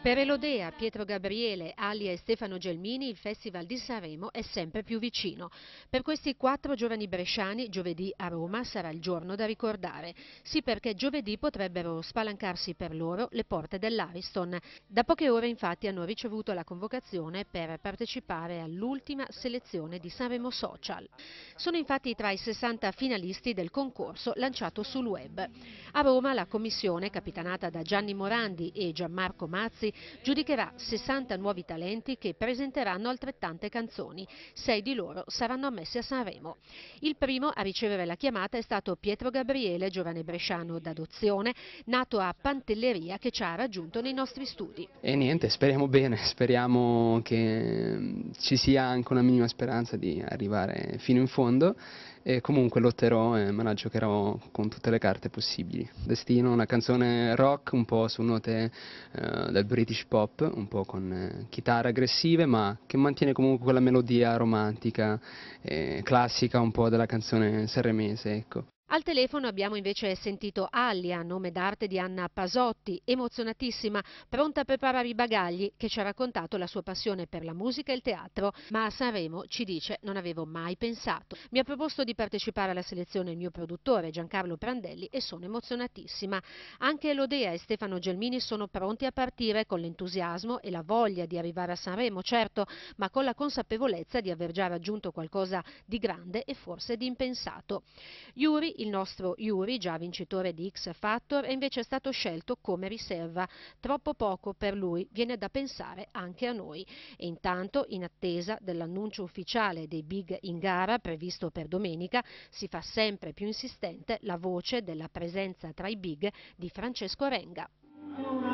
Per Elodea, Pietro Gabriele, Alia e Stefano Gelmini il Festival di Sanremo è sempre più vicino. Per questi quattro giovani bresciani giovedì a Roma sarà il giorno da ricordare. Sì perché giovedì potrebbero spalancarsi per loro le porte dell'Ariston. Da poche ore infatti hanno ricevuto la convocazione per partecipare all'ultima selezione di Sanremo Social. Sono infatti tra i 60 finalisti del concorso lanciato sul web. A Roma la commissione, capitanata da Gianni Morandi e Gianmarco Mazzi, Rossi giudicherà 60 nuovi talenti che presenteranno altrettante canzoni. Sei di loro saranno ammessi a Sanremo. Il primo a ricevere la chiamata è stato Pietro Gabriele, giovane bresciano d'adozione, nato a Pantelleria che ci ha raggiunto nei nostri studi. E niente, speriamo bene, speriamo che mm, ci sia anche una minima speranza di arrivare fino in fondo e comunque lotterò e me la giocherò con tutte le carte possibili. Destino, una canzone rock un po' su note eh, del British pop, un po' con eh, chitarre aggressive, ma che mantiene comunque quella melodia romantica, eh, classica un po' della canzone serremese, ecco. Al telefono abbiamo invece sentito Allia, nome d'arte di Anna Pasotti, emozionatissima, pronta a preparare i bagagli, che ci ha raccontato la sua passione per la musica e il teatro, ma a Sanremo ci dice non avevo mai pensato. Mi ha proposto di partecipare alla selezione il mio produttore Giancarlo Prandelli e sono emozionatissima. Anche Lodea e Stefano Gelmini sono pronti a partire con l'entusiasmo e la voglia di arrivare a Sanremo, certo, ma con la consapevolezza di aver già raggiunto qualcosa di grande e forse di impensato. Yuri il nostro Yuri, già vincitore di X Factor, è invece stato scelto come riserva. Troppo poco per lui, viene da pensare anche a noi. E intanto, in attesa dell'annuncio ufficiale dei big in gara previsto per domenica, si fa sempre più insistente la voce della presenza tra i big di Francesco Renga.